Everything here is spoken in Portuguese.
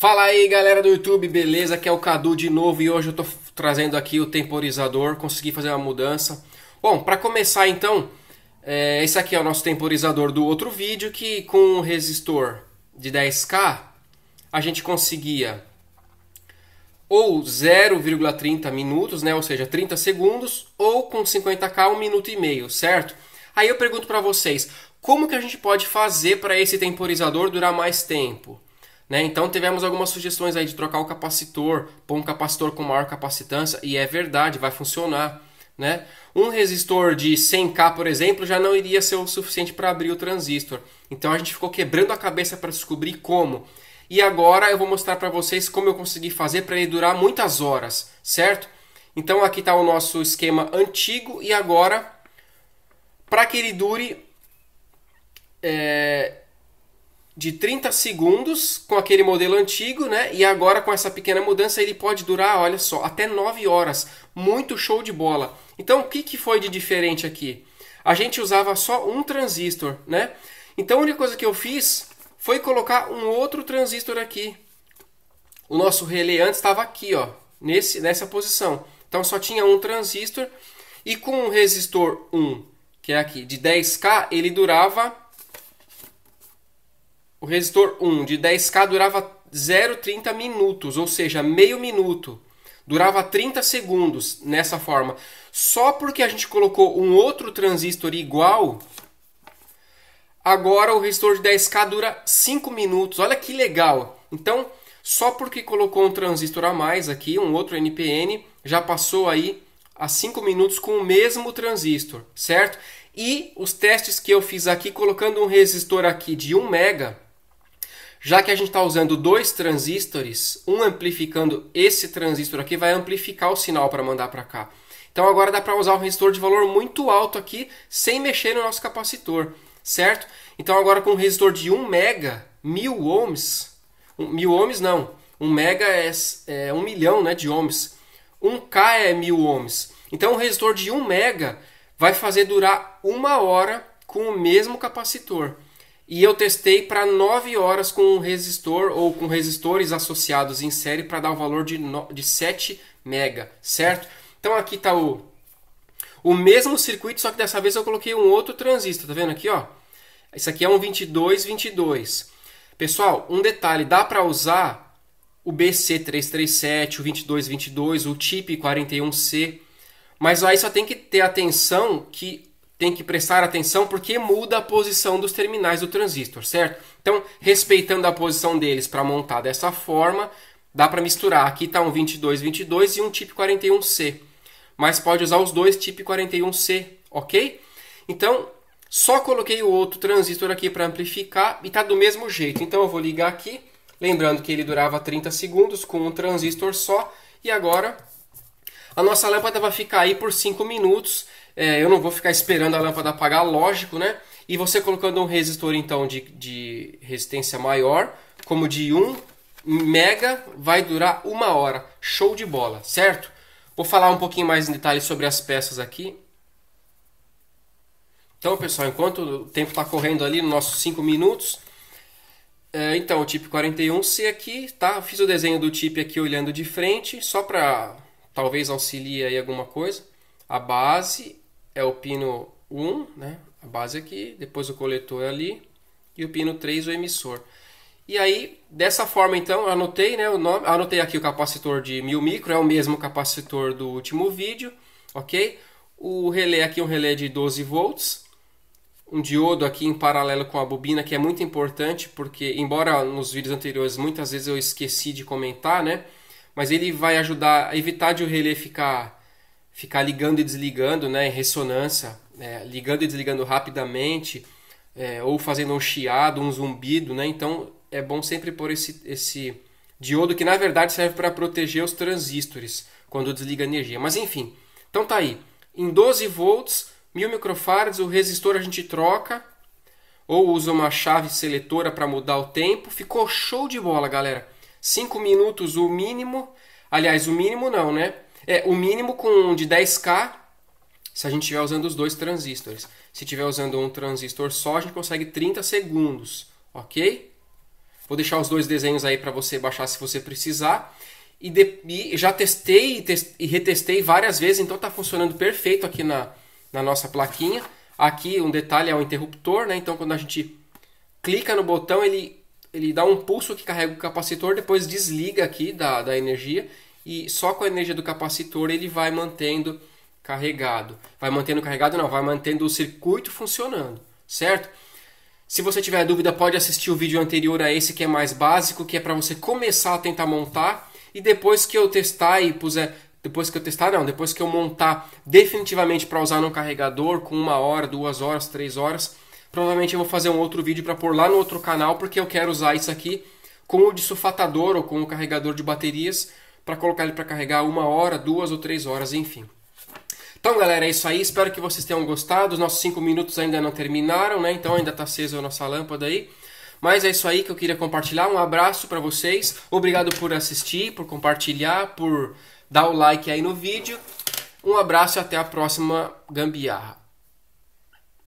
Fala aí galera do YouTube, beleza? Aqui é o Cadu de novo e hoje eu tô trazendo aqui o temporizador, consegui fazer uma mudança. Bom, para começar então, é, esse aqui é o nosso temporizador do outro vídeo que com um resistor de 10K a gente conseguia ou 0,30 minutos, né? ou seja, 30 segundos, ou com 50K 1 minuto e meio, certo? Aí eu pergunto para vocês, como que a gente pode fazer para esse temporizador durar mais tempo? Né? Então tivemos algumas sugestões aí de trocar o capacitor, pôr um capacitor com maior capacitância, e é verdade, vai funcionar. Né? Um resistor de 100K, por exemplo, já não iria ser o suficiente para abrir o transistor. Então a gente ficou quebrando a cabeça para descobrir como. E agora eu vou mostrar para vocês como eu consegui fazer para ele durar muitas horas, certo? Então aqui está o nosso esquema antigo e agora, para que ele dure, é, de 30 segundos com aquele modelo antigo, né? E agora com essa pequena mudança ele pode durar, olha só, até 9 horas. Muito show de bola. Então o que, que foi de diferente aqui? A gente usava só um transistor, né? Então a única coisa que eu fiz foi colocar um outro transistor aqui. O nosso relé antes estava aqui, ó, nesse, nessa posição. Então só tinha um transistor e com o resistor 1, que é aqui, de 10K, ele durava resistor 1 de 10K durava 0,30 minutos, ou seja, meio minuto. Durava 30 segundos nessa forma. Só porque a gente colocou um outro transistor igual, agora o resistor de 10K dura 5 minutos. Olha que legal! Então, só porque colocou um transistor a mais aqui, um outro NPN, já passou aí a 5 minutos com o mesmo transistor, certo? E os testes que eu fiz aqui colocando um resistor aqui de 1 mega já que a gente está usando dois transistores, um amplificando esse transistor aqui, vai amplificar o sinal para mandar para cá. Então agora dá para usar um resistor de valor muito alto aqui, sem mexer no nosso capacitor, certo? Então agora com um resistor de 1 mega, 1000 ohms, 1000 ohms não, 1 mega é, é 1 milhão né, de ohms, 1K é 1000 ohms. Então um resistor de 1 mega vai fazer durar uma hora com o mesmo capacitor. E eu testei para 9 horas com um resistor ou com resistores associados em série para dar o um valor de, no, de 7 mega, certo? Então aqui está o, o mesmo circuito, só que dessa vez eu coloquei um outro transistor, tá vendo aqui, ó? esse aqui é um 2222. Pessoal, um detalhe, dá para usar o BC337, o 2222, o TIP41C, mas aí só tem que ter atenção que tem que prestar atenção porque muda a posição dos terminais do transistor, certo? Então, respeitando a posição deles para montar dessa forma, dá para misturar. Aqui está um 2222 e um TIP 41C. Mas pode usar os dois TIP 41C, ok? Então, só coloquei o outro transistor aqui para amplificar e está do mesmo jeito. Então, eu vou ligar aqui, lembrando que ele durava 30 segundos com um transistor só. E agora, a nossa lâmpada vai ficar aí por 5 minutos é, eu não vou ficar esperando a lâmpada apagar, lógico, né? E você colocando um resistor então de, de resistência maior, como de 1 mega, vai durar uma hora. Show de bola, certo? Vou falar um pouquinho mais em detalhe sobre as peças aqui. Então, pessoal, enquanto o tempo está correndo ali, nossos 5 minutos. É, então, o chip 41C aqui, tá? Fiz o desenho do tipo aqui olhando de frente, só para talvez auxiliar aí alguma coisa. A base é o pino 1, né? a base aqui, depois o coletor é ali e o pino 3 o emissor. E aí, dessa forma então, anotei, né, o nome, anotei aqui o capacitor de 1000 micro, é o mesmo capacitor do último vídeo, ok? O relé aqui é um relé de 12 volts, um diodo aqui em paralelo com a bobina, que é muito importante, porque embora nos vídeos anteriores muitas vezes eu esqueci de comentar, né? Mas ele vai ajudar a evitar de o relé ficar ficar ligando e desligando, né, em ressonância, é, ligando e desligando rapidamente, é, ou fazendo um chiado, um zumbido, né? Então é bom sempre pôr esse, esse diodo que na verdade serve para proteger os transistores quando desliga a energia. Mas enfim, então tá aí. Em 12 volts, 1000 microfarads, o resistor a gente troca ou usa uma chave seletora para mudar o tempo. Ficou show de bola, galera. 5 minutos o mínimo. Aliás, o mínimo não, né? É, o mínimo com de 10K se a gente estiver usando os dois transistores. Se estiver usando um transistor só, a gente consegue 30 segundos, ok? Vou deixar os dois desenhos aí para você baixar se você precisar. E, de, e já testei e, test, e, retestei várias vezes, então está funcionando perfeito aqui na, na nossa plaquinha. Aqui um detalhe é o interruptor, né? Então quando a gente clica no botão, ele, ele dá um pulso que carrega o capacitor, depois desliga aqui da, da energia e só com a energia do capacitor ele vai mantendo carregado. Vai mantendo carregado não, vai mantendo o circuito funcionando, certo? Se você tiver dúvida, pode assistir o vídeo anterior a esse que é mais básico, que é para você começar a tentar montar e depois que eu testar e puser depois que eu testar, não, depois que eu montar definitivamente para usar no carregador com uma hora, duas horas, três horas, provavelmente eu vou fazer um outro vídeo para pôr lá no outro canal, porque eu quero usar isso aqui com o disulfatador ou com o carregador de baterias para colocar ele para carregar uma hora, duas ou três horas, enfim. Então, galera, é isso aí. Espero que vocês tenham gostado. Os nossos cinco minutos ainda não terminaram, né? Então ainda está acesa a nossa lâmpada aí. Mas é isso aí que eu queria compartilhar. Um abraço para vocês. Obrigado por assistir, por compartilhar, por dar o like aí no vídeo. Um abraço e até a próxima gambiarra.